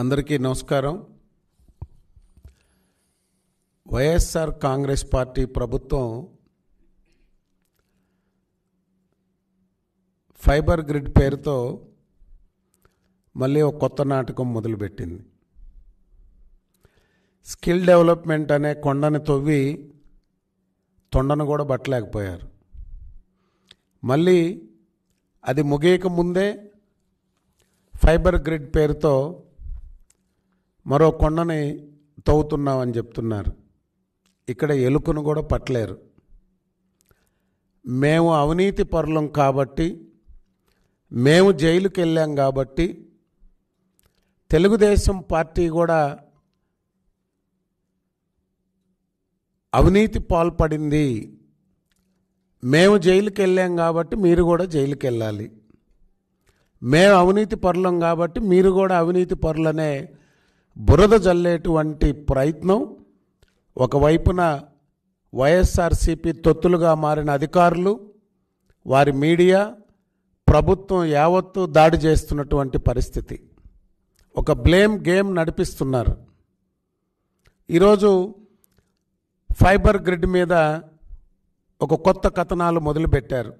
అందరికీ నమస్కారం వైఎస్ఆర్ కాంగ్రెస్ పార్టీ ప్రభుత్వం ఫైబర్ గ్రిడ్ పేరుతో మళ్ళీ ఒక కొత్త నాటకం మొదలుపెట్టింది స్కిల్ డెవలప్మెంట్ అనే కొండను తవ్వి తొండను కూడా బట్టలేకపోయారు మళ్ళీ అది ముగియక ముందే ఫైబర్ గ్రిడ్ పేరుతో మరో కొండని తవ్వుతున్నామని చెప్తున్నారు ఇక్కడ ఎలుకను కూడా పట్టలేరు మేము అవినీతి పరులం కాబట్టి మేము జైలుకి వెళ్ళాం కాబట్టి తెలుగుదేశం పార్టీ కూడా అవినీతి పాల్పడింది మేము జైలుకి వెళ్ళాం కాబట్టి మీరు కూడా జైలుకి వెళ్ళాలి మేము అవినీతి పరులం కాబట్టి మీరు కూడా అవినీతి పరులనే బురద జల్లేటువంటి ప్రయత్నం ఒకవైపున వైఎస్ఆర్సీపీ తొత్తులుగా మారిన అధికారులు వారి మీడియా ప్రభుత్వం యావత్తు దాడి చేస్తున్నటువంటి పరిస్థితి ఒక బ్లేమ్ గేమ్ నడిపిస్తున్నారు ఈరోజు ఫైబర్ గ్రిడ్ మీద ఒక కొత్త కథనాలు మొదలుపెట్టారు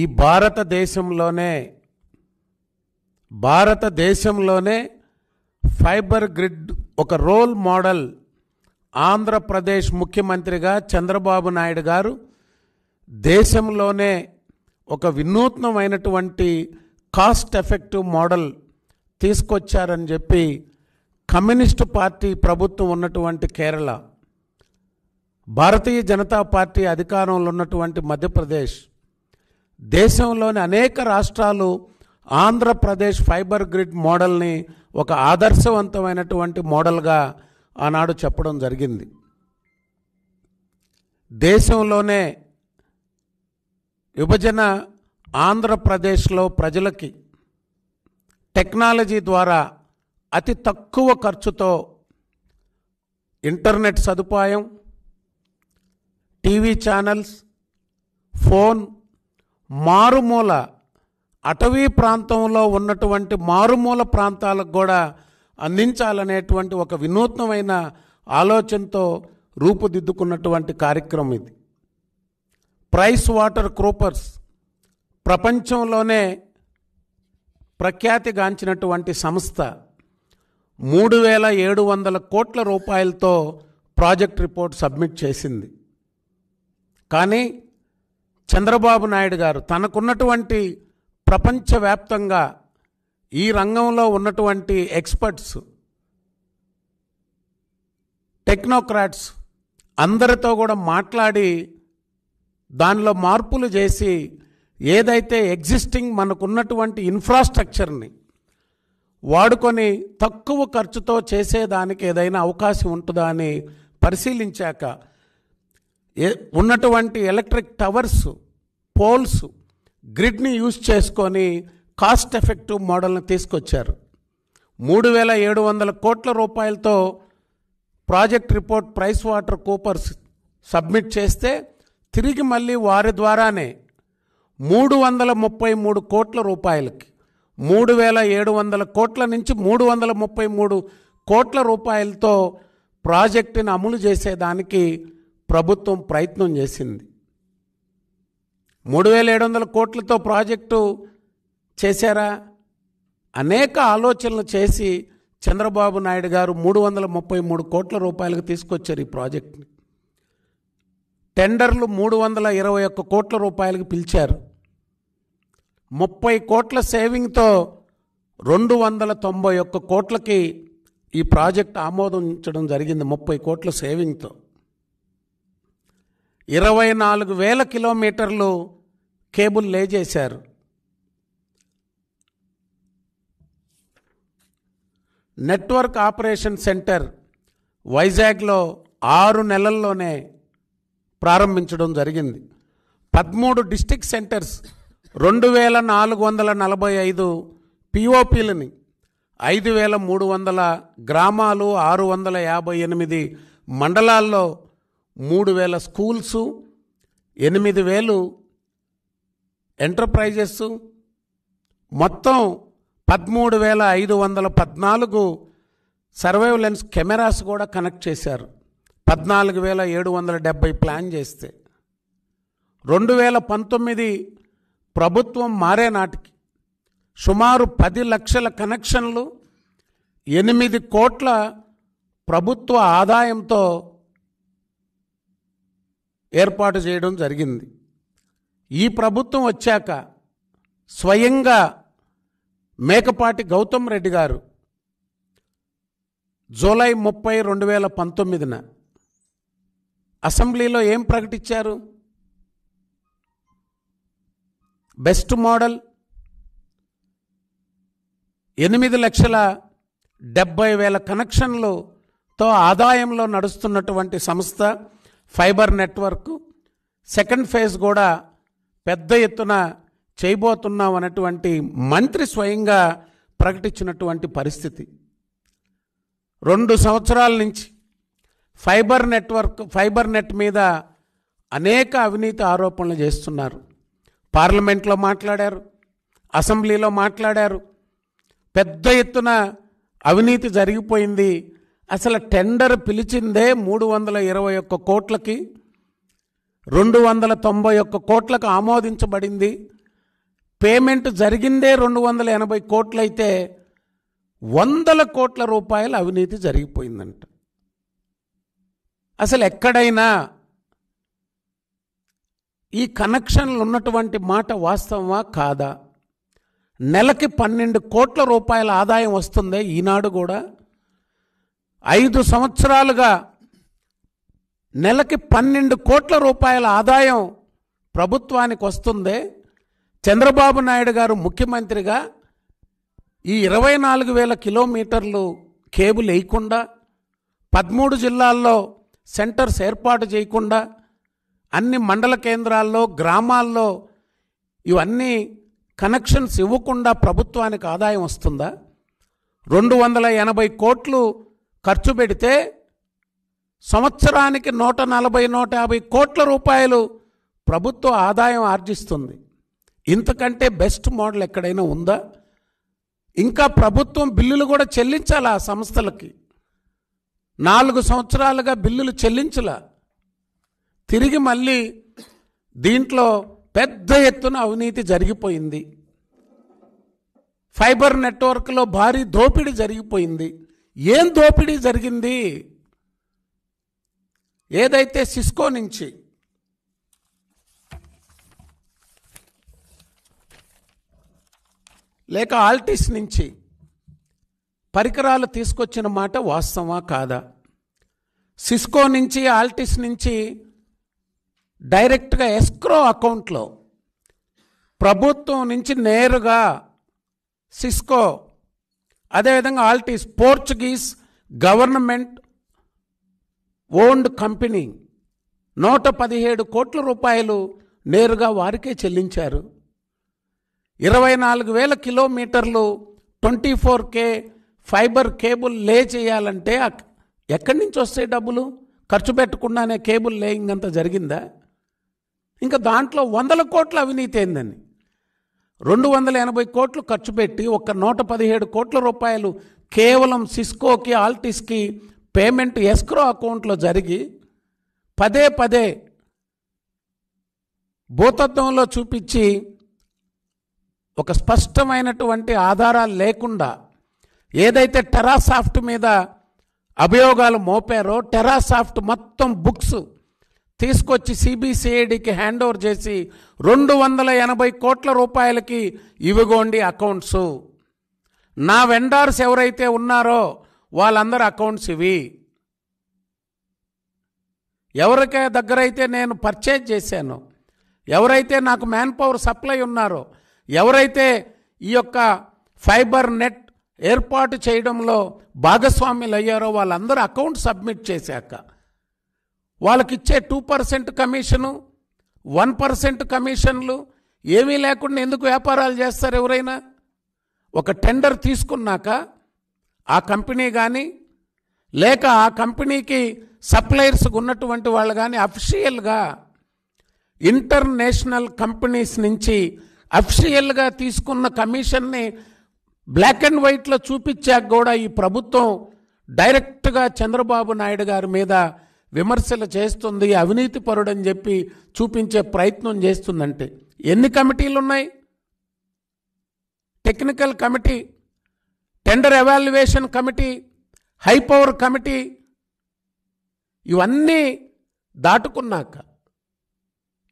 ఈ భారతదేశంలోనే భారతదేశంలోనే ఫైబర్ గ్రిడ్ ఒక రోల్ మోడల్ ఆంధ్రప్రదేశ్ ముఖ్యమంత్రిగా చంద్రబాబు నాయుడు గారు దేశంలోనే ఒక వినూత్నమైనటువంటి కాస్ట్ ఎఫెక్టివ్ మోడల్ తీసుకొచ్చారని చెప్పి కమ్యూనిస్టు పార్టీ ప్రభుత్వం ఉన్నటువంటి కేరళ భారతీయ జనతా పార్టీ అధికారంలో ఉన్నటువంటి మధ్యప్రదేశ్ దేశంలోని అనేక రాష్ట్రాలు ఆంధ్రప్రదేశ్ ఫైబర్ గ్రిడ్ మోడల్ని ఒక ఆదర్శవంతమైనటువంటి మోడల్గా ఆనాడు చెప్పడం జరిగింది దేశంలోనే విభజన ఆంధ్రప్రదేశ్లో ప్రజలకి టెక్నాలజీ ద్వారా అతి తక్కువ ఖర్చుతో ఇంటర్నెట్ సదుపాయం టీవీ ఛానల్స్ ఫోన్ మారుమూల అటవీ ప్రాంతంలో ఉన్నటువంటి మారుమూల ప్రాంతాలకు కూడా అందించాలనేటువంటి ఒక వినూత్నమైన ఆలోచనతో రూపుదిద్దుకున్నటువంటి కార్యక్రమం ఇది ప్రైస్ వాటర్ క్రూపర్స్ ప్రపంచంలోనే ప్రఖ్యాతిగాంచినటువంటి సంస్థ మూడు వేల ఏడు వందల కోట్ల రూపాయలతో ప్రాజెక్ట్ రిపోర్ట్ సబ్మిట్ చేసింది కానీ చంద్రబాబు నాయుడు గారు తనకున్నటువంటి ప్రపంచవ్యాప్తంగా ఈ రంగంలో ఉన్నటువంటి ఎక్స్పర్ట్స్ టెక్నోక్రాట్స్ అందరితో కూడా మాట్లాడి దానిలో మార్పులు చేసి ఏదైతే ఎగ్జిస్టింగ్ మనకున్నటువంటి ఇన్ఫ్రాస్ట్రక్చర్ని వాడుకొని తక్కువ ఖర్చుతో చేసేదానికి ఏదైనా అవకాశం ఉంటుందా అని పరిశీలించాక ఉన్నటువంటి ఎలక్ట్రిక్ టవర్స్ పోల్స్ గ్రిడ్ని యూజ్ చేసుకొని కాస్ట్ ఎఫెక్టివ్ మోడల్ని తీసుకొచ్చారు మూడు వేల ఏడు వందల కోట్ల రూపాయలతో project report Price Water Coopers submit చేస్తే తిరిగి మళ్ళీ వారి ద్వారానే మూడు వందల ముప్పై మూడు కోట్ల రూపాయలకి మూడు వేల ఏడు వందల కోట్ల నుంచి మూడు వందల ముప్పై మూడు కోట్ల రూపాయలతో ప్రాజెక్టుని అమలు చేసేదానికి ప్రభుత్వం ప్రయత్నం చేసింది మూడు వేల ఏడు వందల కోట్లతో ప్రాజెక్టు చేశారా అనేక ఆలోచనలు చేసి చంద్రబాబు నాయుడు గారు మూడు వందల ముప్పై మూడు కోట్ల రూపాయలకు తీసుకొచ్చారు ఈ ప్రాజెక్ట్ని టెండర్లు మూడు వందల ఇరవై ఒక్క కోట్ల రూపాయలకు పిలిచారు ముప్పై కోట్ల సేవింగ్తో రెండు వందల తొంభై ఒక్క కోట్లకి ఈ ప్రాజెక్ట్ ఆమోదించడం జరిగింది ముప్పై కోట్ల సేవింగ్తో ఇరవై నాలుగు వేల కిలోమీటర్లు కేబుల్ లే చేశారు నెట్వర్క్ ఆపరేషన్ సెంటర్ వైజాగ్లో ఆరు నెలల్లోనే ప్రారంభించడం జరిగింది పదమూడు డిస్టిక్ సెంటర్స్ రెండు వేల నాలుగు వందల నలభై ఐదు పిఓపిలని ఐదు వేల మూడు వందల గ్రామాలు ఆరు వందల యాభై ఎనిమిది మండలాల్లో మూడు వేల స్కూల్సు ఎనిమిది వేలు ఎంటర్ప్రైజెస్ మొత్తం పదమూడు వేల ఐదు వందల పద్నాలుగు లెన్స్ కెమెరాస్ కూడా కనెక్ట్ చేశారు పద్నాలుగు వేల ఏడు వందల డెబ్బై ప్లాన్ చేస్తే రెండు వేల పంతొమ్మిది ప్రభుత్వం మారే నాటికి సుమారు పది లక్షల కనెక్షన్లు ఎనిమిది కోట్ల ప్రభుత్వ ఆదాయంతో ఏర్పాటు చేయడం జరిగింది ఈ ప్రభుత్వం వచ్చాక స్వయంగా మేకపాటి గౌతమ్ రెడ్డి గారు జూలై ముప్పై రెండు వేల పంతొమ్మిదిన అసెంబ్లీలో ఏం ప్రకటించారు బెస్ట్ మోడల్ ఎనిమిది లక్షల డెబ్బై వేల కనెక్షన్లతో ఆదాయంలో నడుస్తున్నటువంటి సంస్థ ఫైబర్ నెట్వర్క్ సెకండ్ ఫేజ్ కూడా పెద్ద ఎత్తున చేయబోతున్నాం అన్నటువంటి మంత్రి స్వయంగా ప్రకటించినటువంటి పరిస్థితి రెండు సంవత్సరాల నుంచి ఫైబర్ నెట్వర్క్ ఫైబర్ నెట్ మీద అనేక అవినీతి ఆరోపణలు చేస్తున్నారు పార్లమెంట్లో మాట్లాడారు అసెంబ్లీలో మాట్లాడారు పెద్ద ఎత్తున అవినీతి జరిగిపోయింది అసలు టెండర్ పిలిచిందే మూడు వందల ఇరవై ఒక్క కోట్లకి రెండు వందల తొంభై ఒక్క కోట్లకు ఆమోదించబడింది పేమెంట్ జరిగిందే రెండు వందల ఎనభై కోట్లయితే వందల కోట్ల రూపాయల అవినీతి జరిగిపోయిందంట అసలు ఎక్కడైనా ఈ కనెక్షన్లు ఉన్నటువంటి మాట వాస్తవమా కాదా నెలకి పన్నెండు కోట్ల రూపాయల ఆదాయం వస్తుందే ఈనాడు కూడా ఐదు సంవత్సరాలుగా నెలకి పన్నెండు కోట్ల రూపాయల ఆదాయం ప్రభుత్వానికి వస్తుంది చంద్రబాబు నాయుడు గారు ముఖ్యమంత్రిగా ఈ ఇరవై నాలుగు వేల కిలోమీటర్లు కేబుల్ వేయకుండా పదమూడు జిల్లాల్లో సెంటర్స్ ఏర్పాటు చేయకుండా అన్ని మండల కేంద్రాల్లో గ్రామాల్లో ఇవన్నీ కనెక్షన్స్ ఇవ్వకుండా ప్రభుత్వానికి ఆదాయం వస్తుందా రెండు వందల ఎనభై కోట్లు ఖర్చు పెడితే సంవత్సరానికి నూట నలభై నూట యాభై కోట్ల రూపాయలు ప్రభుత్వ ఆదాయం ఆర్జిస్తుంది ఇంతకంటే బెస్ట్ మోడల్ ఎక్కడైనా ఉందా ఇంకా ప్రభుత్వం బిల్లులు కూడా చెల్లించాలి ఆ సంస్థలకి నాలుగు సంవత్సరాలుగా బిల్లులు చెల్లించలా తిరిగి మళ్ళీ దీంట్లో పెద్ద ఎత్తున అవినీతి జరిగిపోయింది ఫైబర్ నెట్వర్క్లో భారీ దోపిడీ జరిగిపోయింది ఏం దోపిడీ జరిగింది ఏదైతే సిస్కో నుంచి లేక ఆల్టిస్ నుంచి పరికరాలు తీసుకొచ్చిన మాట వాస్తవా కాదా సిస్కో నుంచి ఆల్టిస్ నుంచి డైరెక్ట్గా ఎస్క్రో అకౌంట్లో ప్రభుత్వం నుంచి నేరుగా సిస్కో అదేవిధంగా Altice Portuguese government owned company నూట పదిహేడు కోట్ల రూపాయలు నేరుగా వారికే చెల్లించారు ఇరవై నాలుగు వేల కిలోమీటర్లు twenty four K fibre cable lay చేయాలంటే ఎక్కడి నుంచి వస్తాయి డబ్బులు ఖర్చు పెట్టకుండానే కేబుల్ లేయింగ్ అంతా జరిగిందా ఇంకా దాంట్లో వందల కోట్ల అవినీతి అయిందని రెండు వందల ఎనభై కోట్లు ఖర్చు పెట్టి ఒక నూట పదిహేడు కోట్ల రూపాయలు కేవలం సిస్కోకి ఆల్టిస్కి పేమెంట్ ఎస్క్రో అకౌంట్లో జరిగి పదే పదే భూతత్వంలో చూపించి ఒక స్పష్టమైనటువంటి ఆధారాలు లేకుండా ఏదైతే టెరాసాఫ్ట్ మీద అభియోగాలు మోపారో టెరాసాఫ్ట్ మొత్తం బుక్స్ తీసుకొచ్చి సిబిసిఐడికి హ్యాండ్ ఓవర్ చేసి రెండు వందల ఎనభై కోట్ల రూపాయలకి ఇవిగోండి అకౌంట్స్ నా వెండార్స్ ఎవరైతే ఉన్నారో వాళ్ళందరు అకౌంట్స్ ఇవి ఎవరికే దగ్గరైతే నేను పర్చేజ్ చేశాను ఎవరైతే నాకు మ్యాన్ పవర్ సప్లై ఉన్నారో ఎవరైతే ఈ యొక్క ఫైబర్ నెట్ ఏర్పాటు చేయడంలో భాగస్వామ్యులు అయ్యారో వాళ్ళందరూ అకౌంట్ సబ్మిట్ చేశాక వాళ్ళకిచ్చే two percent commission one percent కమిషన్లు ఏమీ లేకుండా ఎందుకు వ్యాపారాలు చేస్తారు ఎవరైనా ఒక టెండర్ తీసుకున్నాక ఆ కంపెనీ కానీ లేక ఆ కంపెనీకి సప్లయర్స్ ఉన్నటువంటి వాళ్ళు కానీ అఫిషియల్గా ఇంటర్నేషనల్ కంపెనీస్ నుంచి అఫిషియల్గా తీసుకున్న కమిషన్ని బ్లాక్ అండ్ వైట్లో చూపించాక కూడా ఈ ప్రభుత్వం డైరెక్ట్గా చంద్రబాబు నాయుడు గారి మీద విమర్శలు చేస్తుంది అవినీతి పరుడని చెప్పి చూపించే ప్రయత్నం చేస్తుందంటే ఎన్ని కమిటీలు ఉన్నాయి technical committee tender evaluation committee high power committee ఇవన్నీ దాటుకున్నాక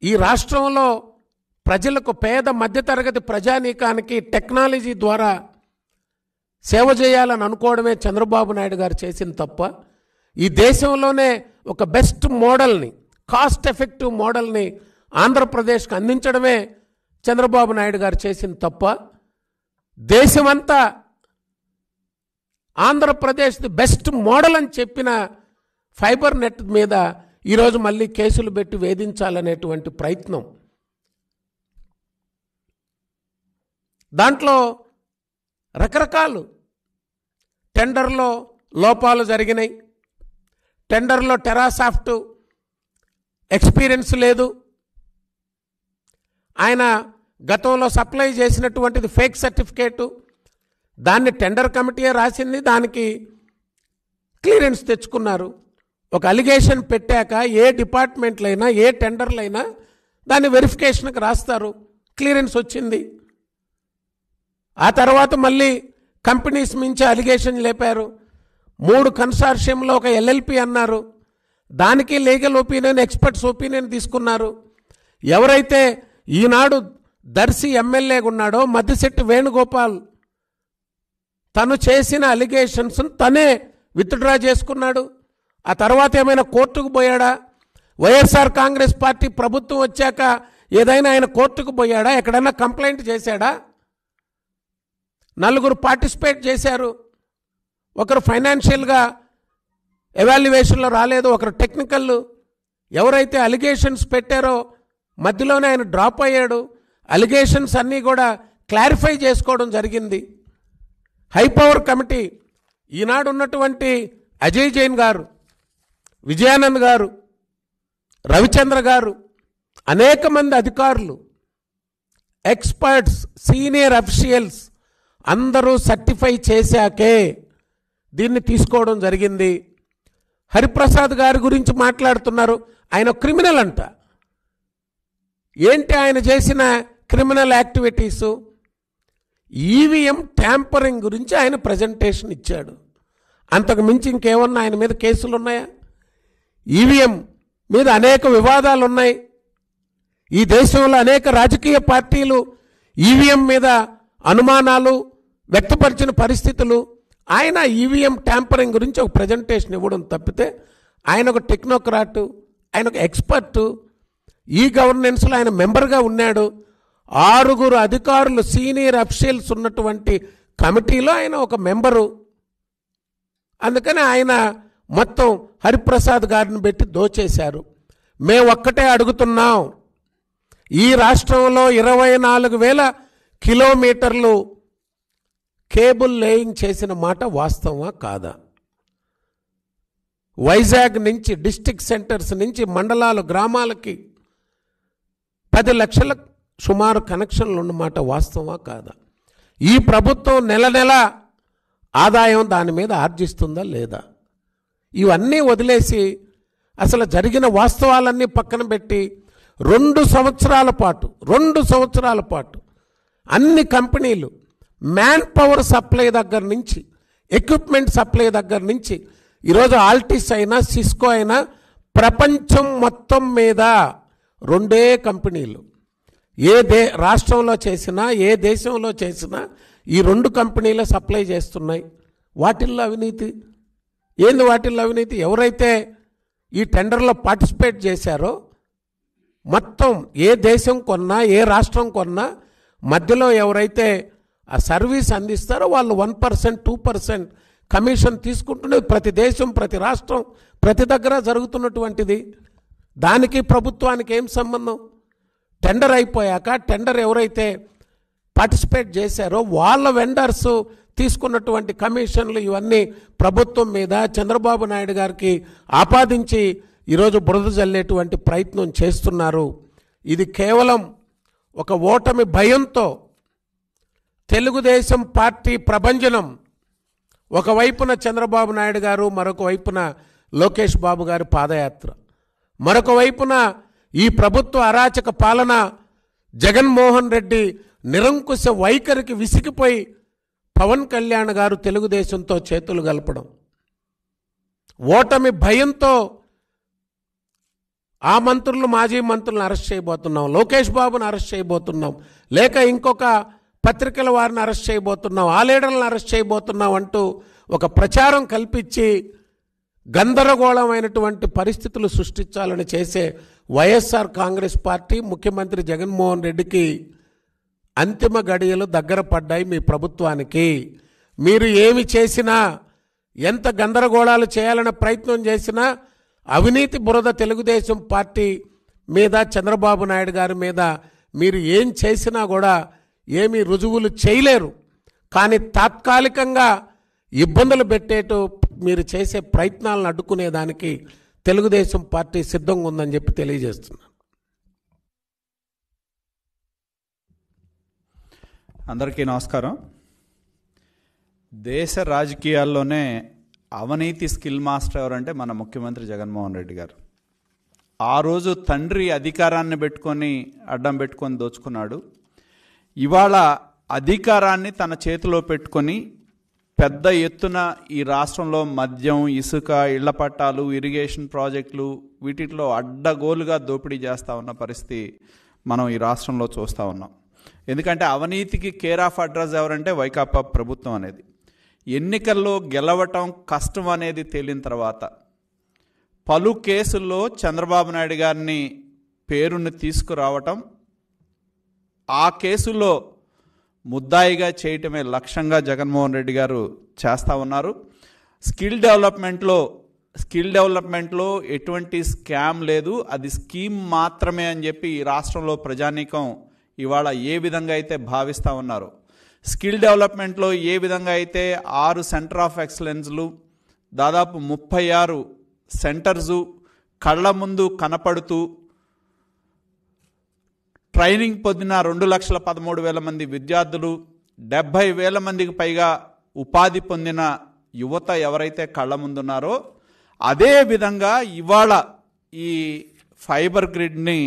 ఈ రాష్ట్రంలో ప్రజలకు పేద మధ్యతరగతి ప్రజానీకానికి టెక్నాలజీ ద్వారా సేవ చేయాలని అనుకోవడమే చంద్రబాబు నాయుడు గారు చేసిన తప్ప ఈ దేశంలోనే ఒక బెస్ట్ మోడల్ని కాస్ట్ ఎఫెక్టివ్ మోడల్ని ఆంధ్రప్రదేశ్కి అందించడమే చంద్రబాబు నాయుడు గారు చేసిన తప్ప దేశమంతా ఆంధ్రప్రదేశ్ ది బెస్ట్ మోడల్ అని చెప్పిన ఫైబర్ నెట్ మీద ఈరోజు మళ్ళీ కేసులు పెట్టి వేధించాలనేటువంటి ప్రయత్నం దాంట్లో రకరకాలు టెండర్లో లోపాలు జరిగినాయి టెండర్లో టెరాసాఫ్ట్ ఎక్స్పీరియన్స్ లేదు ఆయన గతంలో సప్లై చేసినటువంటిది ఫేక్ సర్టిఫికేటు దాన్ని టెండర్ కమిటీయే రాసింది దానికి క్లియరెన్స్ తెచ్చుకున్నారు ఒక అలిగేషన్ పెట్టాక ఏ డిపార్ట్మెంట్లైనా ఏ టెండర్లైనా దాన్ని వెరిఫికేషన్కి రాస్తారు క్లియరెన్స్ వచ్చింది ఆ తర్వాత మళ్ళీ కంపెనీస్ మించి అలిగేషన్ లేపారు మూడు కన్సార్షియంలో ఒక ఎల్ఎల్పి అన్నారు దానికి లీగల్ ఒపీనియన్ ఎక్స్పర్ట్స్ ఒపీనియన్ తీసుకున్నారు ఎవరైతే ఈనాడు దర్శి ఎమ్మెల్యేగా ఉన్నాడో మద్దిశెట్టి వేణుగోపాల్ తను చేసిన అలిగేషన్స్ తనే విత్డ్రా చేసుకున్నాడు ఆ తర్వాత ఏమైనా కోర్టుకు పోయాడా వైఎస్ఆర్ కాంగ్రెస్ పార్టీ ప్రభుత్వం వచ్చాక ఏదైనా ఆయన కోర్టుకు పోయాడా ఎక్కడైనా కంప్లైంట్ చేశాడా నలుగురు పార్టిసిపేట్ చేశారు ఒకరు ఫైనాన్షియల్గా ఎవాల్యుయేషన్లో రాలేదు ఒకరు టెక్నికల్ ఎవరైతే అలిగేషన్స్ పెట్టారో మధ్యలోనే ఆయన డ్రాప్ అయ్యాడు అలిగేషన్స్ అన్నీ కూడా క్లారిఫై చేసుకోవడం జరిగింది హైపవర్ కమిటీ ఈనాడు ఉన్నటువంటి అజయ్ జైన్ గారు విజయానంద్ గారు రవిచంద్ర గారు అనేక మంది అధికారులు ఎక్స్పర్ట్స్ సీనియర్ అఫీషియల్స్ అందరూ సర్టిఫై చేశాకే దీన్ని తీసుకోవడం జరిగింది హరిప్రసాద్ గారి గురించి మాట్లాడుతున్నారు ఆయన క్రిమినల్ అంట ఏంటి ఆయన చేసిన క్రిమినల్ యాక్టివిటీసు ఈవీఎం ట్యాంపరింగ్ గురించి ఆయన ప్రజెంటేషన్ ఇచ్చాడు అంతకు మించి ఇంకేమన్నా ఆయన మీద కేసులు ఉన్నాయా ఈవీఎం మీద అనేక వివాదాలు ఉన్నాయి ఈ దేశంలో అనేక రాజకీయ పార్టీలు ఈవీఎం మీద అనుమానాలు వ్యక్తపరిచిన పరిస్థితులు ఆయన ఈవీఎం e ట్యాంపరింగ్ గురించి ఒక ప్రజెంటేషన్ ఇవ్వడం తప్పితే ఆయన ఒక టెక్నోక్రాటు ఆయన ఒక ఎక్స్పర్టు ఈ గవర్నెన్స్లో ఆయన మెంబర్గా ఉన్నాడు ఆరుగురు అధికారులు సీనియర్ అఫీషియల్స్ ఉన్నటువంటి కమిటీలో ఆయన ఒక మెంబరు అందుకని ఆయన మొత్తం హరిప్రసాద్ గారిని పెట్టి దోచేశారు మేము ఒక్కటే అడుగుతున్నాం ఈ రాష్ట్రంలో ఇరవై నాలుగు వేల కిలోమీటర్లు కేబుల్ లేయింగ్ చేసిన మాట వాస్తవమా కాదా వైజాగ్ నుంచి డిస్టిక్ సెంటర్స్ నుంచి మండలాలు గ్రామాలకి పది లక్షల సుమారు కనెక్షన్లు ఉన్నమాట వాస్తవమా కాదా ఈ ప్రభుత్వం నెల నెల ఆదాయం దాని మీద ఆర్జిస్తుందా లేదా ఇవన్నీ వదిలేసి అసలు జరిగిన వాస్తవాలన్నీ పక్కన పెట్టి రెండు సంవత్సరాల పాటు రెండు సంవత్సరాల పాటు అన్ని కంపెనీలు మ్యాన్ పవర్ సప్లై దగ్గర నుంచి ఎక్విప్మెంట్ సప్లై దగ్గర నుంచి ఈరోజు ఆల్టిస్ అయినా సిస్కో అయినా ప్రపంచం మొత్తం మీద రెండే కంపెనీలు ఏ దే రాష్ట్రంలో చేసినా ఏ దేశంలో చేసినా ఈ రెండు కంపెనీలు సప్లై చేస్తున్నాయి వాటిల్లో అవినీతి ఏంది వాటిల్లో అవినీతి ఎవరైతే ఈ టెండర్లో పార్టిసిపేట్ చేశారో మొత్తం ఏ దేశం కొన్నా ఏ రాష్ట్రం కొన్నా మధ్యలో ఎవరైతే ఆ సర్వీస్ అందిస్తారో వాళ్ళు one percent two percent commission తీసుకుంటున్నది ప్రతి దేశం ప్రతి రాష్ట్రం ప్రతి దగ్గర జరుగుతున్నటువంటిది దానికి ప్రభుత్వానికి ఏం సంబంధం టెండర్ అయిపోయాక టెండర్ ఎవరైతే పార్టిసిపేట్ చేశారో వాళ్ళ వెండర్స్ తీసుకున్నటువంటి కమిషన్లు ఇవన్నీ ప్రభుత్వం మీద చంద్రబాబు నాయుడు గారికి ఆపాదించి ఈరోజు బురద జల్లేటువంటి ప్రయత్నం చేస్తున్నారు ఇది కేవలం ఒక ఓటమి భయంతో తెలుగుదేశం పార్టీ ప్రభంజనం ఒకవైపున చంద్రబాబు నాయుడు గారు మరొక వైపున లోకేష్ బాబు గారు పాదయాత్ర మరొక వైపున ఈ ప్రభుత్వ అరాచక పాలన జగన్మోహన్ రెడ్డి నిరంకుశ వైఖరికి విసిగిపోయి పవన్ కళ్యాణ్ గారు తెలుగుదేశంతో చేతులు గలపడం ఓటమి భయంతో ఆ మంత్రులు మాజీ మంత్రులను అరెస్ట్ చేయబోతున్నాం లోకేష్ బాబును అరెస్ట్ చేయబోతున్నాం లేక ఇంకొక పత్రికల వారిని అరెస్ట్ చేయబోతున్నాం ఆ లీడర్లను అరెస్ట్ చేయబోతున్నాం అంటూ ఒక ప్రచారం కల్పించి గందరగోళమైనటువంటి పరిస్థితులు సృష్టించాలని చేసే వైఎస్ఆర్ కాంగ్రెస్ పార్టీ ముఖ్యమంత్రి జగన్మోహన్ రెడ్డికి అంతిమ గడియలు దగ్గర పడ్డాయి మీ ప్రభుత్వానికి మీరు ఏమి చేసినా ఎంత గందరగోళాలు చేయాలనే ప్రయత్నం చేసినా అవినీతి బురద తెలుగుదేశం పార్టీ మీద చంద్రబాబు నాయుడు గారి మీద మీరు ఏం చేసినా కూడా ఏమీ రుజువులు చేయలేరు కానీ తాత్కాలికంగా ఇబ్బందులు పెట్టేటు మీరు చేసే ప్రయత్నాలను అడ్డుకునేదానికి తెలుగుదేశం పార్టీ సిద్ధంగా ఉందని చెప్పి తెలియజేస్తున్నాను అందరికీ నమస్కారం దేశ రాజకీయాల్లోనే అవినీతి స్కిల్ మాస్టర్ ఎవరంటే మన ముఖ్యమంత్రి జగన్మోహన్ రెడ్డి గారు ఆ రోజు తండ్రి అధికారాన్ని పెట్టుకొని అడ్డం పెట్టుకొని దోచుకున్నాడు ఇవాళ అధికారాన్ని తన చేతిలో పెట్టుకొని పెద్ద ఎత్తున ఈ రాష్ట్రంలో మద్యం ఇసుక ఇళ్ల పట్టాలు ఇరిగేషన్ ప్రాజెక్టులు వీటిలో అడ్డగోలుగా దోపిడీ చేస్తూ ఉన్న పరిస్థితి మనం ఈ రాష్ట్రంలో చూస్తూ ఉన్నాం ఎందుకంటే అవినీతికి కేర్ ఆఫ్ అడ్రస్ ఎవరంటే వైకాపా ప్రభుత్వం అనేది ఎన్నికల్లో గెలవటం కష్టం అనేది తేలిన తర్వాత పలు కేసుల్లో చంద్రబాబు నాయుడు గారిని పేరును తీసుకురావటం ఆ కేసుల్లో ముద్దాయిగా చేయటమే లక్ష్యంగా జగన్మోహన్ రెడ్డి గారు చేస్తూ ఉన్నారు స్కిల్ డెవలప్మెంట్లో స్కిల్ డెవలప్మెంట్లో ఎటువంటి స్కామ్ లేదు అది స్కీమ్ మాత్రమే అని చెప్పి ఈ రాష్ట్రంలో ప్రజానీకం ఇవాళ ఏ విధంగా అయితే భావిస్తూ ఉన్నారు స్కిల్ డెవలప్మెంట్లో ఏ విధంగా అయితే ఆరు సెంటర్ ఆఫ్ ఎక్సలెన్స్లు దాదాపు ముప్పై ఆరు సెంటర్సు కళ్ళ ముందు కనపడుతూ ట్రైనింగ్ పొందిన రెండు లక్షల పదమూడు వేల మంది విద్యార్థులు డెబ్భై వేల మందికి పైగా ఉపాధి పొందిన యువత ఎవరైతే కళ్ళ ముందున్నారో అదే విధంగా ఇవాళ ఈ ఫైబర్ గ్రిడ్ని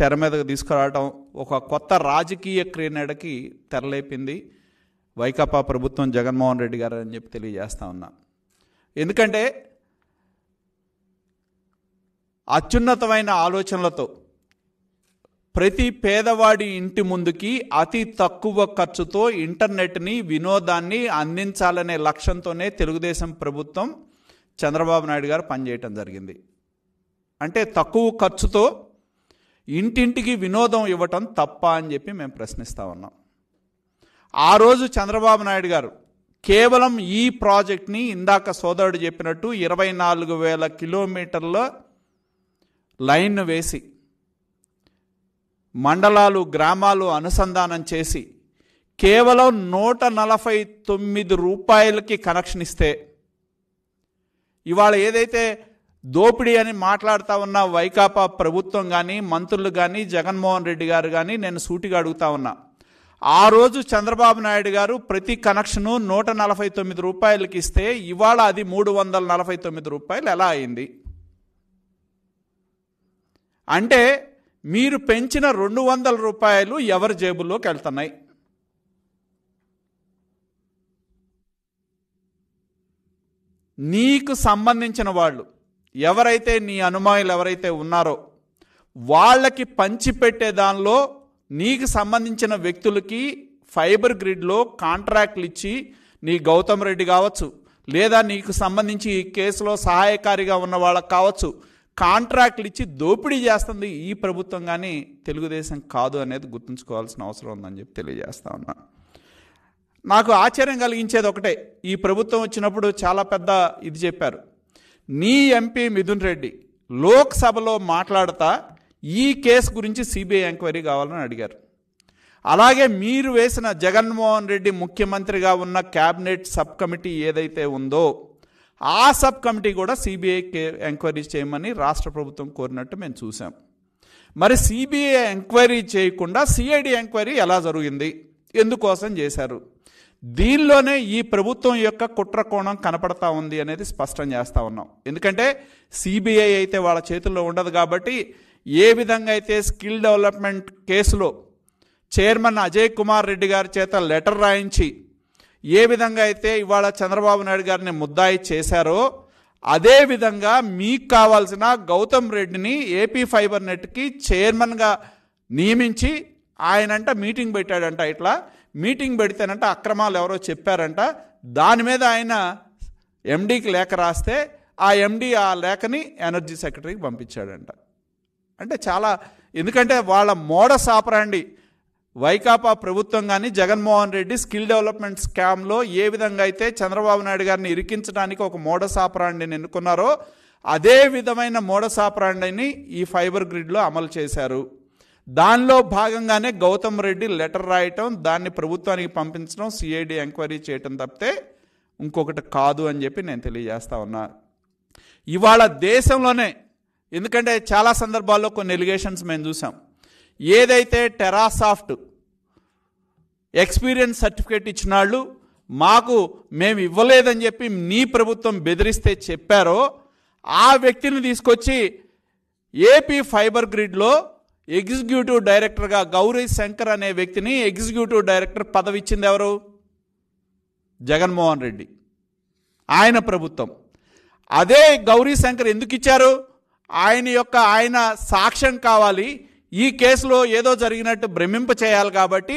తెర మీదకు తీసుకురావడం ఒక కొత్త రాజకీయ క్రీనడకి తెరలేపింది వైకాపా ప్రభుత్వం జగన్మోహన్ రెడ్డి గారు అని చెప్పి తెలియజేస్తా ఉన్నా ఎందుకంటే అత్యున్నతమైన ఆలోచనలతో ప్రతి పేదవాడి ఇంటి ముందుకి అతి తక్కువ ఖర్చుతో ఇంటర్నెట్ని వినోదాన్ని అందించాలనే లక్ష్యంతోనే తెలుగుదేశం ప్రభుత్వం చంద్రబాబు నాయుడు గారు పనిచేయటం జరిగింది అంటే తక్కువ ఖర్చుతో ఇంటింటికి వినోదం ఇవ్వటం తప్ప అని చెప్పి మేము ప్రశ్నిస్తూ ఉన్నాం ఆ రోజు చంద్రబాబు నాయుడు గారు కేవలం ఈ ప్రాజెక్ట్ని ఇందాక సోదరుడు చెప్పినట్టు ఇరవై నాలుగు వేల కిలోమీటర్ల లైన్ వేసి మండలాలు గ్రామాలు అనుసంధానం చేసి కేవలం నూట నలభై తొమ్మిది రూపాయలకి కనెక్షన్ ఇస్తే ఇవాళ ఏదైతే దోపిడీ అని మాట్లాడుతూ ఉన్న వైకాపా ప్రభుత్వం కానీ మంత్రులు కానీ జగన్మోహన్ రెడ్డి గారు కానీ నేను సూటిగా అడుగుతా ఉన్నా ఆ రోజు చంద్రబాబు నాయుడు గారు ప్రతి కనెక్షను నూట నలభై తొమ్మిది రూపాయలకి ఇస్తే ఇవాళ అది మూడు వందల నలభై తొమ్మిది రూపాయలు ఎలా అయింది అంటే మీరు పెంచిన రెండు వందల రూపాయలు ఎవరి జేబుల్లోకి వెళ్తున్నాయి నీకు సంబంధించిన వాళ్ళు ఎవరైతే నీ అనుమానులు ఎవరైతే ఉన్నారో వాళ్ళకి పంచిపెట్టే దానిలో నీకు సంబంధించిన వ్యక్తులకి ఫైబర్ గ్రిడ్లో కాంట్రాక్ట్లు ఇచ్చి నీ గౌతమ్ రెడ్డి కావచ్చు లేదా నీకు సంబంధించి ఈ కేసులో సహాయకారిగా ఉన్న వాళ్ళకి కావచ్చు కాంట్రాక్ట్లు ఇచ్చి దోపిడీ చేస్తుంది ఈ ప్రభుత్వం కానీ తెలుగుదేశం కాదు అనేది గుర్తుంచుకోవాల్సిన అవసరం ఉందని చెప్పి తెలియజేస్తా ఉన్నా నాకు ఆశ్చర్యం కలిగించేది ఒకటే ఈ ప్రభుత్వం వచ్చినప్పుడు చాలా పెద్ద ఇది చెప్పారు నీ ఎంపీ మిథున్ రెడ్డి లోక్సభలో మాట్లాడతా ఈ కేసు గురించి సిబిఐ ఎంక్వైరీ కావాలని అడిగారు అలాగే మీరు వేసిన జగన్మోహన్ రెడ్డి ముఖ్యమంత్రిగా ఉన్న క్యాబినెట్ సబ్ కమిటీ ఏదైతే ఉందో ఆ సబ్ కమిటీ కూడా సిబిఐకి ఎంక్వైరీ చేయమని రాష్ట్ర ప్రభుత్వం కోరినట్టు మేము చూసాం మరి సిబిఐ ఎంక్వైరీ చేయకుండా సిఐడి ఎంక్వైరీ ఎలా జరిగింది ఎందుకోసం చేశారు దీనిలోనే ఈ ప్రభుత్వం యొక్క కుట్ర కోణం కనపడతా ఉంది అనేది స్పష్టం చేస్తూ ఉన్నాం ఎందుకంటే సిబిఐ అయితే వాళ్ళ చేతుల్లో ఉండదు కాబట్టి ఏ విధంగా అయితే స్కిల్ డెవలప్మెంట్ కేసులో చైర్మన్ అజయ్ కుమార్ రెడ్డి గారి చేత లెటర్ రాయించి ఏ విధంగా అయితే ఇవాళ చంద్రబాబు నాయుడు గారిని ముద్దాయి చేశారో అదే విధంగా మీకు కావాల్సిన గౌతమ్ రెడ్డిని ఏపీ ఫైబర్ నెట్కి చైర్మన్గా నియమించి ఆయనంట మీటింగ్ పెట్టాడంట ఇట్లా మీటింగ్ పెడితేనంట అక్రమాలు ఎవరో చెప్పారంట దాని మీద ఆయన ఎండీకి లేఖ రాస్తే ఆ ఎండీ ఆ లేఖని ఎనర్జీ సెక్రటరీకి పంపించాడంట అంటే చాలా ఎందుకంటే వాళ్ళ మోడ సాపరాండి వైకాపా ప్రభుత్వం కానీ జగన్మోహన్ రెడ్డి స్కిల్ డెవలప్మెంట్ స్కామ్లో ఏ విధంగా అయితే చంద్రబాబు నాయుడు గారిని ఇరికించడానికి ఒక మోడసాపరాండిని ఎన్నుకున్నారో అదే విధమైన మోడసాపరాండిని ఈ ఫైబర్ గ్రిడ్లో అమలు చేశారు దానిలో భాగంగానే గౌతమ్ రెడ్డి లెటర్ రాయటం దాన్ని ప్రభుత్వానికి పంపించడం సిఐడి ఎంక్వైరీ చేయటం తప్పితే ఇంకొకటి కాదు అని చెప్పి నేను తెలియజేస్తా ఉన్నా ఇవాళ దేశంలోనే ఎందుకంటే చాలా సందర్భాల్లో కొన్ని ఎలిగేషన్స్ మేము చూసాం ఏదైతే టెరాసాఫ్ట్ ఎక్స్పీరియన్స్ సర్టిఫికేట్ ఇచ్చిన వాళ్ళు మాకు మేము ఇవ్వలేదని చెప్పి నీ ప్రభుత్వం బెదిరిస్తే చెప్పారో ఆ వ్యక్తిని తీసుకొచ్చి ఏపీ ఫైబర్ గ్రిడ్లో ఎగ్జిక్యూటివ్ డైరెక్టర్గా గౌరీ శంకర్ అనే వ్యక్తిని ఎగ్జిక్యూటివ్ డైరెక్టర్ పదవి ఇచ్చింది ఎవరు జగన్మోహన్ రెడ్డి ఆయన ప్రభుత్వం అదే గౌరీ శంకర్ ఎందుకు ఇచ్చారు ఆయన యొక్క ఆయన సాక్ష్యం కావాలి ఈ కేసులో ఏదో జరిగినట్టు భ్రమింప చేయాలి కాబట్టి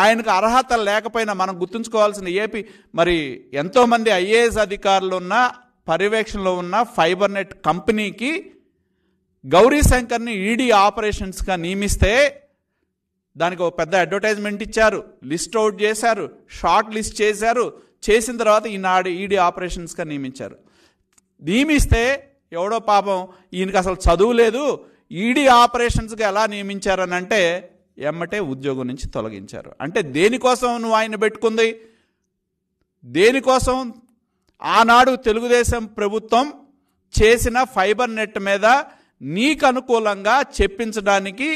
ఆయనకు అర్హత లేకపోయినా మనం గుర్తుంచుకోవాల్సిన ఏపీ మరి ఎంతోమంది ఐఏఎస్ అధికారులు ఉన్న పర్యవేక్షణలో ఉన్న ఫైబర్ నెట్ కంపెనీకి గౌరీ శంకర్ని ఈడీ ఆపరేషన్స్గా నియమిస్తే దానికి ఒక పెద్ద అడ్వర్టైజ్మెంట్ ఇచ్చారు లిస్ట్ అవుట్ చేశారు షార్ట్ లిస్ట్ చేశారు చేసిన తర్వాత ఈనాడు ఈడీ ఆపరేషన్స్గా నియమించారు నియమిస్తే ఎవడో పాపం ఈయనకి అసలు చదువు లేదు ఈడీ ఆపరేషన్స్కి ఎలా అంటే ఎమ్మటే ఉద్యోగం నుంచి తొలగించారు అంటే దేనికోసం నువ్వు ఆయన పెట్టుకుంది దేనికోసం ఆనాడు తెలుగుదేశం ప్రభుత్వం చేసిన ఫైబర్ నెట్ మీద నీకు అనుకూలంగా చెప్పించడానికి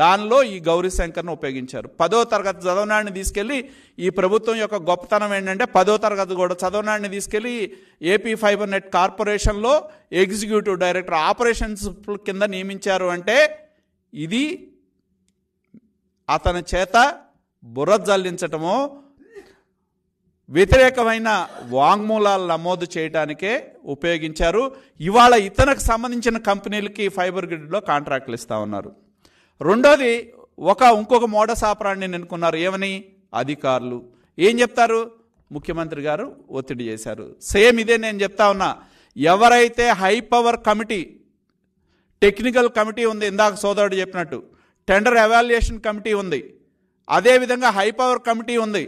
దానిలో ఈ గౌరీ శంకర్ను ఉపయోగించారు పదో తరగతి చదవనాడిని తీసుకెళ్ళి ఈ ప్రభుత్వం యొక్క గొప్పతనం ఏంటంటే పదో తరగతి కూడా చదవనాడిని తీసుకెళ్ళి ఏపీ ఫైబర్ నెట్ కార్పొరేషన్లో ఎగ్జిక్యూటివ్ డైరెక్టర్ ఆపరేషన్స్ కింద నియమించారు అంటే ఇది అతని చేత బుర్ర జల్లించటమో వ్యతిరేకమైన వాంగ్మూలాలు నమోదు చేయడానికే ఉపయోగించారు ఇవాళ ఇతనికి సంబంధించిన కంపెనీలకి ఫైబర్ గ్రిడ్లో కాంట్రాక్ట్లు ఇస్తూ ఉన్నారు రెండోది ఒక ఇంకొక మోడ సాపరాన్ని ఎన్నుకున్నారు ఏమని అధికారులు ఏం చెప్తారు ముఖ్యమంత్రి గారు ఒత్తిడి చేశారు సేమ్ ఇదే నేను చెప్తా ఉన్నా ఎవరైతే high power committee technical committee ఉంది ఇందాక సోదరుడు చెప్పినట్టు టెండర్ ఎవాల్యుయేషన్ కమిటీ ఉంది అదేవిధంగా హై పవర్ కమిటీ ఉంది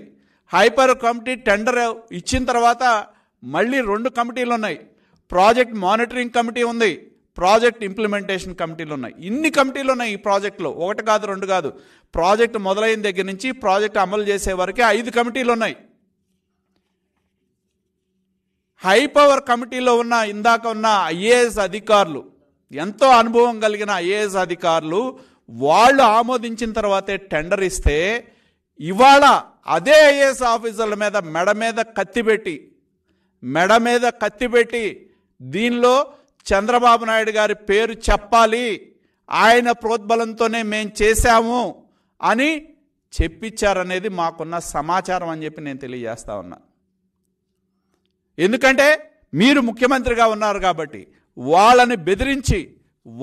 హై పవర్ కమిటీ టెండర్ ఇచ్చిన తర్వాత మళ్ళీ రెండు కమిటీలు ఉన్నాయి ప్రాజెక్ట్ మానిటరింగ్ కమిటీ ఉంది ప్రాజెక్ట్ ఇంప్లిమెంటేషన్ కమిటీలు ఉన్నాయి ఇన్ని కమిటీలు ఉన్నాయి ఈ ప్రాజెక్టులో ఒకటి కాదు రెండు కాదు ప్రాజెక్ట్ మొదలైన దగ్గర నుంచి ప్రాజెక్ట్ అమలు చేసే వరకే ఐదు కమిటీలు ఉన్నాయి హై పవర్ కమిటీలో ఉన్న ఇందాక ఉన్న ఐఏఎస్ అధికారులు ఎంతో అనుభవం కలిగిన ఐఏఎస్ అధికారులు వాళ్ళు ఆమోదించిన తర్వాతే టెండర్ ఇస్తే ఇవాళ అదే ఐఏఎస్ ఆఫీసర్ల మీద మెడ మీద కత్తిపెట్టి మెడ మీద కత్తిపెట్టి దీనిలో చంద్రబాబు నాయుడు గారి పేరు చెప్పాలి ఆయన ప్రోద్బలంతోనే మేము చేశాము అని చెప్పించారనేది మాకున్న సమాచారం అని చెప్పి నేను తెలియజేస్తా ఉన్నా ఎందుకంటే మీరు ముఖ్యమంత్రిగా ఉన్నారు కాబట్టి వాళ్ళని బెదిరించి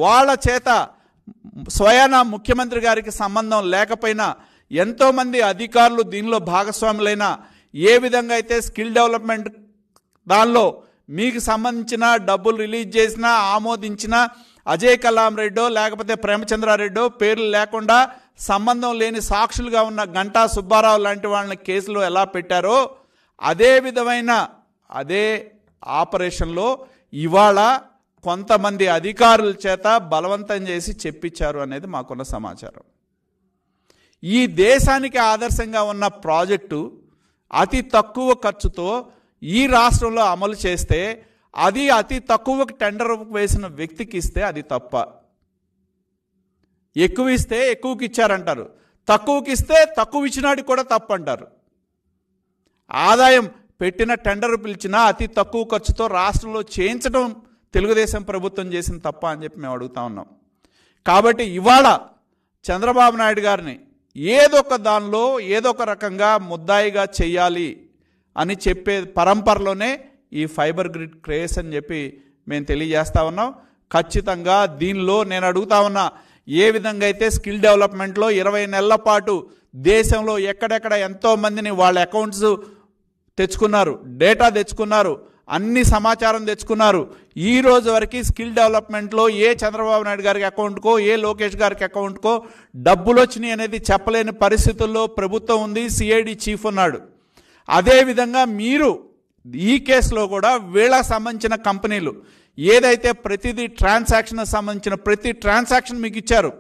వాళ్ళ చేత స్వయాన ముఖ్యమంత్రి గారికి సంబంధం లేకపోయినా ఎంతోమంది అధికారులు దీనిలో భాగస్వాములైన ఏ విధంగా అయితే స్కిల్ డెవలప్మెంట్ దానిలో మీకు సంబంధించిన డబ్బులు రిలీజ్ చేసినా ఆమోదించిన అజయ్ కలాం రెడ్డో లేకపోతే ప్రేమచంద్రారెడ్డో పేర్లు లేకుండా సంబంధం లేని సాక్షులుగా ఉన్న గంటా సుబ్బారావు లాంటి వాళ్ళని కేసులో ఎలా పెట్టారో అదే విధమైన అదే ఆపరేషన్లో ఇవాళ కొంతమంది అధికారుల చేత బలవంతం చేసి చెప్పించారు అనేది మాకున్న సమాచారం ఈ దేశానికి ఆదర్శంగా ఉన్న ప్రాజెక్టు అతి తక్కువ ఖర్చుతో ఈ రాష్ట్రంలో అమలు చేస్తే అది అతి తక్కువకి టెండర్ వేసిన వ్యక్తికి ఇస్తే అది తప్ప ఎక్కువ ఇస్తే ఎక్కువకి ఇచ్చారంటారు తక్కువకి ఇస్తే తక్కువ ఇచ్చినాడు కూడా తప్పంటారు అంటారు ఆదాయం పెట్టిన టెండర్ పిలిచినా అతి తక్కువ ఖర్చుతో రాష్ట్రంలో చేయించడం తెలుగుదేశం ప్రభుత్వం చేసిన తప్ప అని చెప్పి మేము అడుగుతా ఉన్నాం కాబట్టి ఇవాళ చంద్రబాబు నాయుడు గారిని ఏదొక దానిలో ఏదొక రకంగా ముద్దాయిగా చేయాలి అని చెప్పే పరంపరలోనే ఈ ఫైబర్ గ్రిడ్ క్రేస్ అని చెప్పి మేము తెలియజేస్తా ఉన్నాం ఖచ్చితంగా దీనిలో నేను అడుగుతా ఉన్నా ఏ విధంగా అయితే స్కిల్ డెవలప్మెంట్లో ఇరవై నెలల పాటు దేశంలో ఎక్కడెక్కడ ఎంతోమందిని వాళ్ళ అకౌంట్స్ తెచ్చుకున్నారు డేటా తెచ్చుకున్నారు అన్ని సమాచారం తెచ్చుకున్నారు ఈ రోజు వరకు స్కిల్ డెవలప్మెంట్లో ఏ చంద్రబాబు నాయుడు గారికి అకౌంట్కో ఏ లోకేష్ గారికి అకౌంట్కో డబ్బులు వచ్చినాయి అనేది చెప్పలేని పరిస్థితుల్లో ప్రభుత్వం ఉంది సిఐడి చీఫ్ ఉన్నాడు అదేవిధంగా మీరు ఈ కేసులో కూడా వీళ్ళకు సంబంధించిన కంపెనీలు ఏదైతే ప్రతిదీ ట్రాన్సాక్షన్కి సంబంధించిన ప్రతి ట్రాన్సాక్షన్ మీకు ఇచ్చారు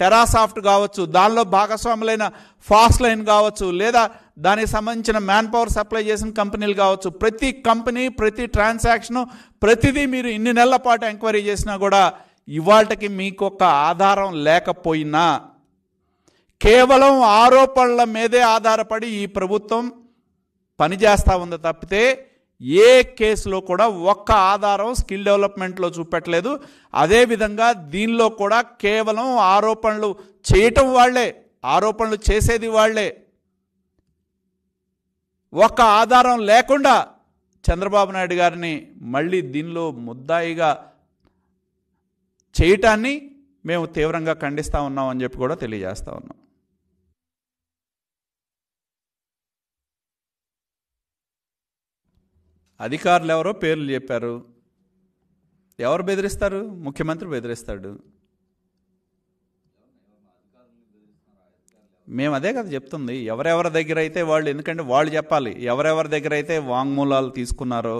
టెరాసాఫ్ట్ కావచ్చు దానిలో భాగస్వాములైన ఫాస్ట్ లైన్ కావచ్చు లేదా దానికి సంబంధించిన మ్యాన్ పవర్ సప్లై చేసిన కంపెనీలు కావచ్చు ప్రతి కంపెనీ ప్రతి ట్రాన్సాక్షను ప్రతిదీ మీరు ఇన్ని నెలల పాటు ఎంక్వైరీ చేసినా కూడా ఇవాళకి మీకు ఒక ఆధారం లేకపోయినా కేవలం ఆరోపణల మీదే ఆధారపడి ఈ ప్రభుత్వం పనిచేస్తూ ఉంది తప్పితే ఏ కేసులో కూడా ఒక్క ఆధారం స్కిల్ డెవలప్మెంట్లో చూపెట్టలేదు అదేవిధంగా దీనిలో కూడా కేవలం ఆరోపణలు చేయటం వాళ్లే ఆరోపణలు చేసేది వాళ్లే ఒక్క ఆధారం లేకుండా చంద్రబాబు నాయుడు గారిని మళ్ళీ దీనిలో ముద్దాయిగా చేయటాన్ని మేము తీవ్రంగా ఖండిస్తూ ఉన్నామని చెప్పి కూడా తెలియజేస్తూ ఉన్నాం అధికారులు ఎవరో పేర్లు చెప్పారు ఎవరు బెదిరిస్తారు ముఖ్యమంత్రి బెదిరిస్తాడు మేము అదే కదా చెప్తుంది ఎవరెవరి దగ్గర అయితే వాళ్ళు ఎందుకంటే వాళ్ళు చెప్పాలి ఎవరెవరి దగ్గర అయితే వాంగ్మూలాలు తీసుకున్నారో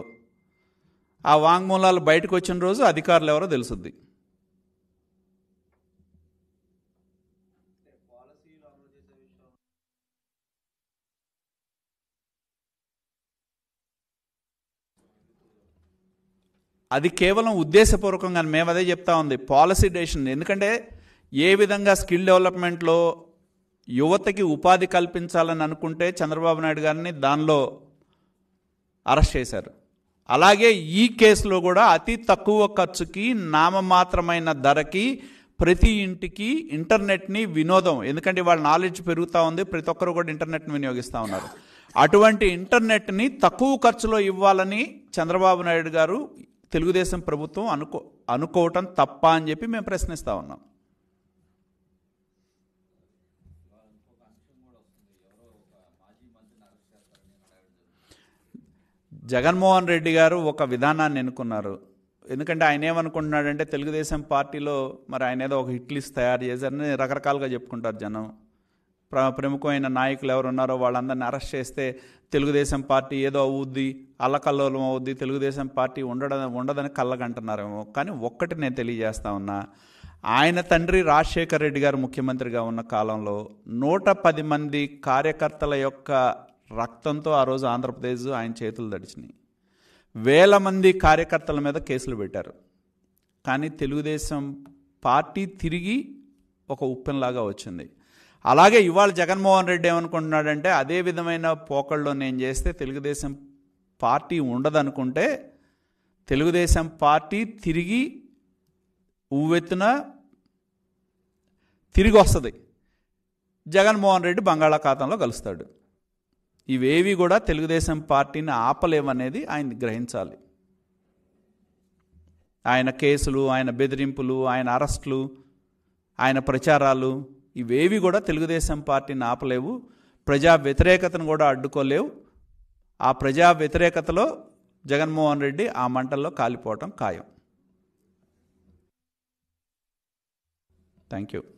ఆ వాంగ్మూలాలు బయటకు వచ్చిన రోజు అధికారులు ఎవరో తెలుసుద్ది అది కేవలం ఉద్దేశపూర్వకంగా మేము అదే చెప్తా ఉంది పాలసీ డెసిషన్ ఎందుకంటే ఏ విధంగా స్కిల్ డెవలప్మెంట్లో యువతకి ఉపాధి కల్పించాలని అనుకుంటే చంద్రబాబు నాయుడు గారిని దానిలో అరెస్ట్ చేశారు అలాగే ఈ కేసులో కూడా అతి తక్కువ ఖర్చుకి నామమాత్రమైన ధరకి ప్రతి ఇంటికి ఇంటర్నెట్ని వినోదం ఎందుకంటే వాళ్ళ నాలెడ్జ్ పెరుగుతూ ఉంది ప్రతి ఒక్కరు కూడా ఇంటర్నెట్ని వినియోగిస్తూ ఉన్నారు అటువంటి ఇంటర్నెట్ని తక్కువ ఖర్చులో ఇవ్వాలని చంద్రబాబు నాయుడు గారు తెలుగుదేశం ప్రభుత్వం అనుకో అనుకోవటం తప్ప అని చెప్పి మేము ప్రశ్నిస్తూ ఉన్నాం జగన్మోహన్ రెడ్డి గారు ఒక విధానాన్ని ఎన్నుకున్నారు ఎందుకంటే ఆయన ఏమనుకుంటున్నాడంటే తెలుగుదేశం పార్టీలో మరి ఆయన ఏదో ఒక హిట్ లిస్ట్ తయారు చేశారని రకరకాలుగా చెప్పుకుంటారు జనం ప్ర ప్రముఖమైన నాయకులు ఎవరున్నారో వాళ్ళందరిని అరెస్ట్ చేస్తే తెలుగుదేశం పార్టీ ఏదో అవుద్ది అల్లకల్లోలం అవుద్ది తెలుగుదేశం పార్టీ ఉండడం ఉండదని కళ్ళగంటున్నారేమో కానీ ఒక్కటి నేను తెలియజేస్తా ఉన్నా ఆయన తండ్రి రాజశేఖర రెడ్డి గారు ముఖ్యమంత్రిగా ఉన్న కాలంలో నూట పది మంది కార్యకర్తల యొక్క రక్తంతో ఆ రోజు ఆంధ్రప్రదేశ్ ఆయన చేతులు దడిచినాయి వేల మంది కార్యకర్తల మీద కేసులు పెట్టారు కానీ తెలుగుదేశం పార్టీ తిరిగి ఒక ఉప్పెన్లాగా వచ్చింది అలాగే ఇవాళ జగన్మోహన్ రెడ్డి ఏమనుకుంటున్నాడంటే అదే విధమైన పోకళ్ళు నేను చేస్తే తెలుగుదేశం పార్టీ ఉండదనుకుంటే తెలుగుదేశం పార్టీ తిరిగి ఉవ్వెత్తున తిరిగి వస్తుంది జగన్మోహన్ రెడ్డి బంగాళాఖాతంలో కలుస్తాడు ఇవేవి కూడా తెలుగుదేశం పార్టీని ఆపలేమనేది ఆయన గ్రహించాలి ఆయన కేసులు ఆయన బెదిరింపులు ఆయన అరెస్టులు ఆయన ప్రచారాలు ఇవేవి కూడా తెలుగుదేశం పార్టీని ఆపలేవు ప్రజా వ్యతిరేకతను కూడా అడ్డుకోలేవు ఆ ప్రజా వ్యతిరేకతలో జగన్మోహన్ రెడ్డి ఆ మంటల్లో కాలిపోవటం ఖాయం థ్యాంక్ యూ